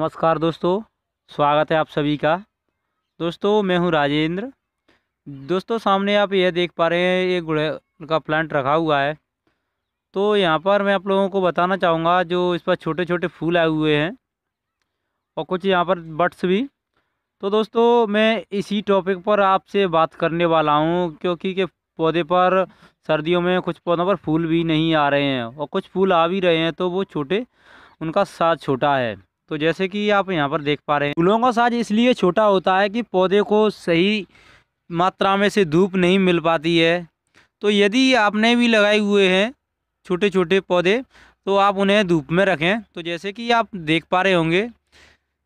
नमस्कार दोस्तों स्वागत है आप सभी का दोस्तों मैं हूं राजेंद्र दोस्तों सामने आप यह देख पा रहे हैं ये गुड़ का प्लांट रखा हुआ है तो यहाँ पर मैं आप लोगों को बताना चाहूँगा जो इस पर छोटे छोटे फूल आए हुए हैं और कुछ यहाँ पर बट्स भी तो दोस्तों मैं इसी टॉपिक पर आपसे बात करने वाला हूँ क्योंकि के पौधे पर सर्दियों में कुछ पौधों पर फूल भी नहीं आ रहे हैं और कुछ फूल आ भी रहे हैं तो वो छोटे उनका साथ छोटा है तो जैसे कि आप यहाँ पर देख पा रहे हैं फूलों का साज इसलिए छोटा होता है कि पौधे को सही मात्रा में से धूप नहीं मिल पाती है तो यदि आपने भी लगाए हुए हैं छोटे छोटे पौधे तो आप उन्हें धूप में रखें तो जैसे कि आप देख पा रहे होंगे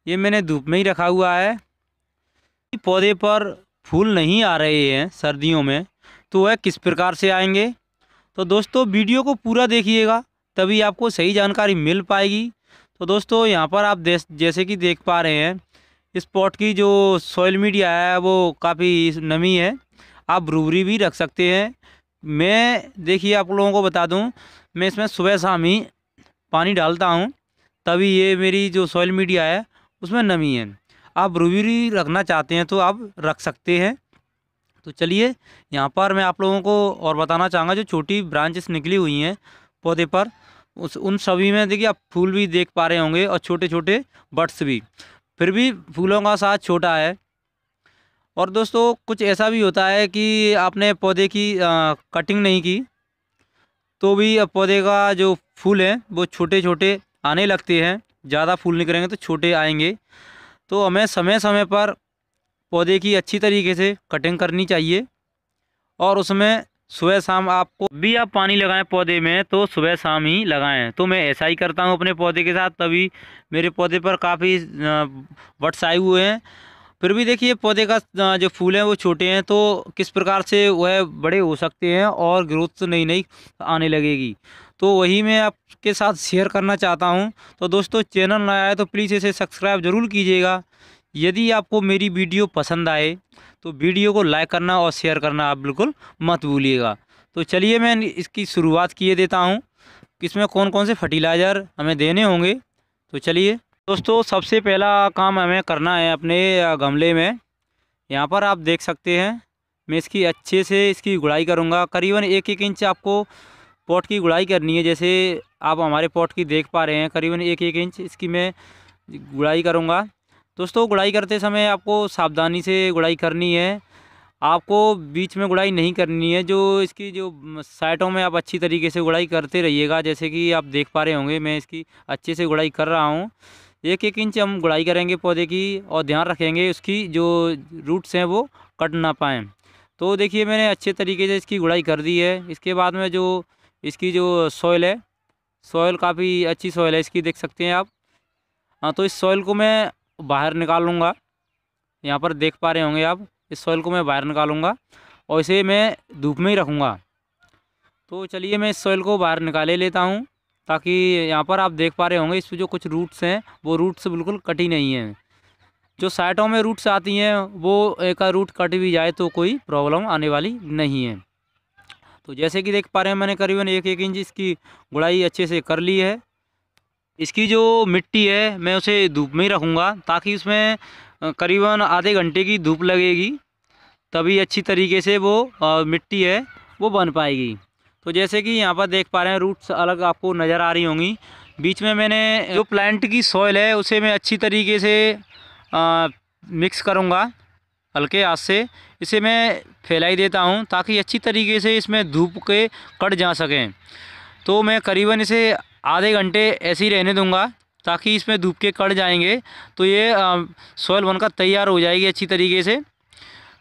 ये मैंने धूप में ही रखा हुआ है पौधे पर फूल नहीं आ रहे हैं सर्दियों में तो वह किस प्रकार से आएंगे तो दोस्तों वीडियो को पूरा देखिएगा तभी आपको सही जानकारी मिल पाएगी तो दोस्तों यहाँ पर आप जैसे कि देख पा रहे हैं इस पॉट की जो सॉइल मीडिया है वो काफ़ी नमी है आप रूबरी भी रख सकते हैं मैं देखिए आप लोगों को बता दूं मैं इसमें सुबह शाम ही पानी डालता हूं तभी ये मेरी जो सॉइल मीडिया है उसमें नमी है आप रूबरी रखना चाहते हैं तो आप रख सकते हैं तो चलिए यहाँ पर मैं आप लोगों को और बताना चाहूँगा जो छोटी ब्रांचेस निकली हुई हैं पौधे पर उस उन सभी में देखिए आप फूल भी देख पा रहे होंगे और छोटे छोटे बट्स भी फिर भी फूलों का साथ छोटा है और दोस्तों कुछ ऐसा भी होता है कि आपने पौधे की आ, कटिंग नहीं की तो भी पौधे का जो फूल है वो छोटे छोटे आने लगते हैं ज़्यादा फूल निकलेंगे तो छोटे आएंगे तो हमें समय समय पर पौधे की अच्छी तरीके से कटिंग करनी चाहिए और उसमें सुबह शाम आपको भी आप पानी लगाएं पौधे में तो सुबह शाम ही लगाएं तो मैं ऐसा ही करता हूँ अपने पौधे के साथ तभी मेरे पौधे पर काफ़ी बट्स आए हुए हैं फिर भी देखिए पौधे का जो फूल है वो छोटे हैं तो किस प्रकार से वह बड़े हो सकते हैं और ग्रोथ नई नई आने लगेगी तो वही मैं आपके साथ शेयर करना चाहता हूँ तो दोस्तों चैनल नया है तो प्लीज़ इसे सब्सक्राइब ज़रूर कीजिएगा यदि आपको मेरी वीडियो पसंद आए तो वीडियो को लाइक करना और शेयर करना आप बिल्कुल मत भूलिएगा तो चलिए मैं इसकी शुरुआत किए देता हूँ इसमें कौन कौन से फर्टिलाइज़र हमें देने होंगे तो चलिए दोस्तों सबसे पहला काम हमें करना है अपने गमले में यहाँ पर आप देख सकते हैं मैं इसकी अच्छे से इसकी गुड़ाई करूँगा करीबन एक एक इंच आपको पॉट की गुड़ाई करनी है जैसे आप हमारे पॉट की देख पा रहे हैं करीबन एक एक इंच इसकी मैं गुड़ाई करूँगा दोस्तों गुड़ाई करते समय आपको सावधानी से गुड़ाई करनी है आपको बीच में गुड़ाई नहीं करनी है जो इसकी जो साइटों में आप अच्छी तरीके से गुड़ाई करते रहिएगा जैसे कि आप देख पा रहे होंगे मैं इसकी अच्छे से गुड़ाई कर रहा हूँ एक एक इंच हम गुड़ाई करेंगे पौधे की और ध्यान रखेंगे उसकी जो रूट्स हैं वो कट ना पाएँ तो देखिए मैंने अच्छे तरीके से इसकी गुड़ाई कर दी है इसके बाद में जो इसकी जो सॉइल है सॉइल काफ़ी अच्छी सॉइल है इसकी देख सकते हैं आप हाँ तो इस सॉइल को मैं बाहर निकालूंगा यहाँ पर देख पा रहे होंगे आप इस सॉइल को मैं बाहर निकालूंगा और इसे मैं धूप में ही रखूँगा तो चलिए मैं इस सॉइल को बाहर निकाले लेता हूँ ताकि यहाँ पर आप देख पा रहे होंगे इसमें जो कुछ रूट्स हैं वो रूट्स बिल्कुल कटी नहीं हैं जो साइटों में रूट्स आती हैं वो एक रूट कट भी जाए तो कोई प्रॉब्लम आने वाली नहीं है तो जैसे कि देख पा रहे हैं मैंने करीबन एक एक इंच इसकी गुड़ाई अच्छे से कर ली है इसकी जो मिट्टी है मैं उसे धूप में ही रखूँगा ताकि उसमें करीबन आधे घंटे की धूप लगेगी तभी अच्छी तरीके से वो मिट्टी है वो बन पाएगी तो जैसे कि यहाँ पर देख पा रहे हैं रूट्स अलग आपको नज़र आ रही होंगी बीच में मैंने जो प्लांट की सॉइल है उसे मैं अच्छी तरीके से आ, मिक्स करूँगा हल्के हाथ से इसे मैं फैलाई देता हूँ ताकि अच्छी तरीके से इसमें धूप के कट जा सकें तो मैं करीबन इसे आधे घंटे ऐसे ही रहने दूंगा ताकि इसमें धूप के कड़ जाएंगे तो ये सोयल बनकर तैयार हो जाएगी अच्छी तरीके से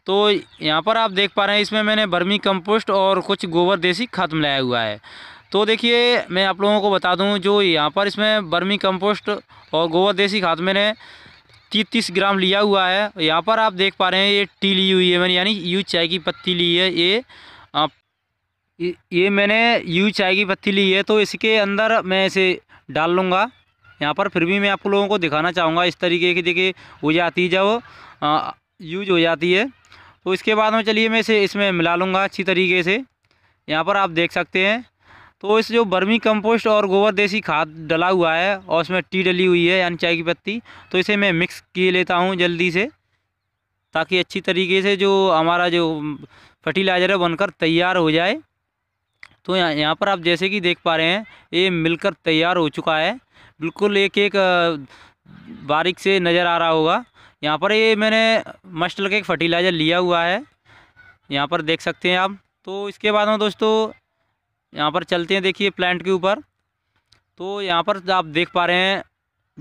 तो यहाँ पर आप देख पा रहे हैं इसमें मैंने बर्मी कंपोस्ट और कुछ गोबर देसी खाद मिलाया हुआ है तो देखिए मैं आप लोगों को बता दूँ जो यहाँ पर इसमें बर्मी कंपोस्ट और गोबर देसी खाद मैंने तीस तीस ग्राम लिया हुआ है यहाँ पर आप देख पा रहे हैं ये टी ली हुई है मैंने यानी यू चाय की पत्ती ली है ये ये मैंने यू चाय की पत्ती ली है तो इसके अंदर मैं इसे डाल लूँगा यहाँ पर फिर भी मैं आपको लोगों को दिखाना चाहूँगा इस तरीके की देखिए हो जाती जब यूज हो जाती है तो इसके बाद में चलिए मैं इसे इसमें मिला लूँगा अच्छी तरीके से यहाँ पर आप देख सकते हैं तो इस जो बर्मी कंपोस्ट और गोबर देसी खाद डला हुआ है और उसमें टी डली हुई है यानी चाय की पत्ती तो इसे मैं मिक्स किए लेता हूँ जल्दी से ताकि अच्छी तरीके से जो हमारा जो फर्टिलाइज़र है बनकर तैयार हो जाए तो यहाँ यहाँ पर आप जैसे कि देख पा रहे हैं ये मिलकर तैयार हो चुका है बिल्कुल एक एक बारीक से नज़र आ रहा होगा यहाँ पर ये मैंने मस्टल का एक फर्टिलाइज़र लिया हुआ है यहाँ पर देख सकते हैं आप तो इसके बाद में दोस्तों यहाँ पर चलते हैं देखिए प्लांट के ऊपर तो यहाँ पर आप देख पा रहे हैं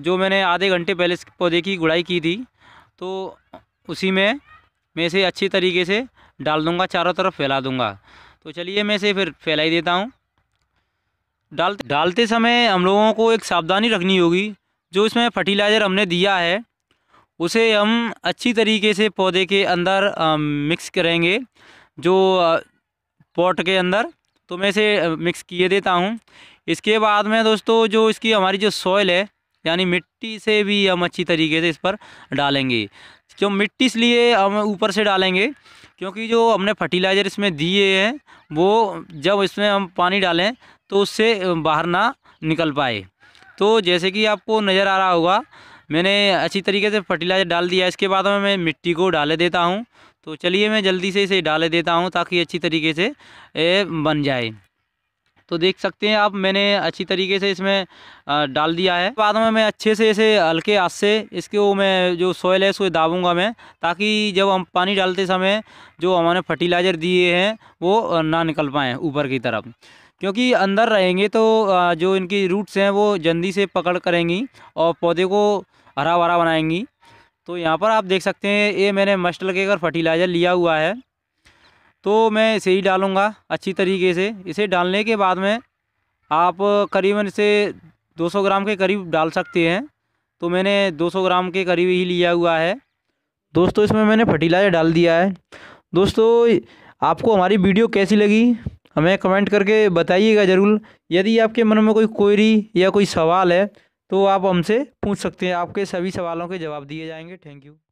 जो मैंने आधे घंटे पहले इस पौधे की गुड़ाई की थी तो उसी में मैं इसे अच्छी तरीके से डाल दूँगा चारों तरफ फैला दूँगा तो चलिए मैं इसे फिर फैला ही देता हूँ डालते डालते समय हम लोगों को एक सावधानी रखनी होगी जो इसमें फर्टिलाइज़र हमने दिया है उसे हम अच्छी तरीके से पौधे के अंदर आ, मिक्स करेंगे जो पॉट के अंदर तो मैं इसे मिक्स किए देता हूँ इसके बाद में दोस्तों जो इसकी हमारी जो सॉइल है यानी मिट्टी से भी हम अच्छी तरीके से इस पर डालेंगे जो मिट्टी इसलिए हम ऊपर से डालेंगे क्योंकि जो हमने फर्टिलाइज़र इसमें दिए हैं वो जब इसमें हम पानी डालें तो उससे बाहर ना निकल पाए तो जैसे कि आपको नज़र आ रहा होगा मैंने अच्छी तरीके से फर्टिलाइज़र डाल दिया इसके बाद में मैं मिट्टी को डाले देता हूँ तो चलिए मैं जल्दी से इसे डाले देता हूँ ताकि अच्छी तरीके से बन जाए तो देख सकते हैं आप मैंने अच्छी तरीके से इसमें डाल दिया है बाद में मैं अच्छे से इसे हल्के हाथ से इसके वो मैं जो सॉयल है उसको दाबूंगा मैं ताकि जब हम पानी डालते समय जो हमारे फर्टिलाइज़र दिए हैं वो ना निकल पाएँ ऊपर की तरफ क्योंकि अंदर रहेंगे तो जो इनकी रूट्स हैं वो जल्दी से पकड़ करेंगी और पौधे को हरा भरा बनाएंगी तो यहाँ पर आप देख सकते हैं ये मैंने मस्ट लगेकर फर्टिलाइज़र लिया हुआ है तो मैं इसे ही डालूँगा अच्छी तरीके से इसे डालने के बाद में आप करीबन इसे 200 ग्राम के करीब डाल सकते हैं तो मैंने 200 ग्राम के करीब ही लिया हुआ है दोस्तों इसमें मैंने फर्टिलाइजर डाल दिया है दोस्तों आपको हमारी वीडियो कैसी लगी हमें कमेंट करके बताइएगा ज़रूर यदि आपके मन में कोई क्वेरी या कोई सवाल है तो आप हमसे पूछ सकते हैं आपके सभी सवालों के जवाब दिए जाएंगे थैंक यू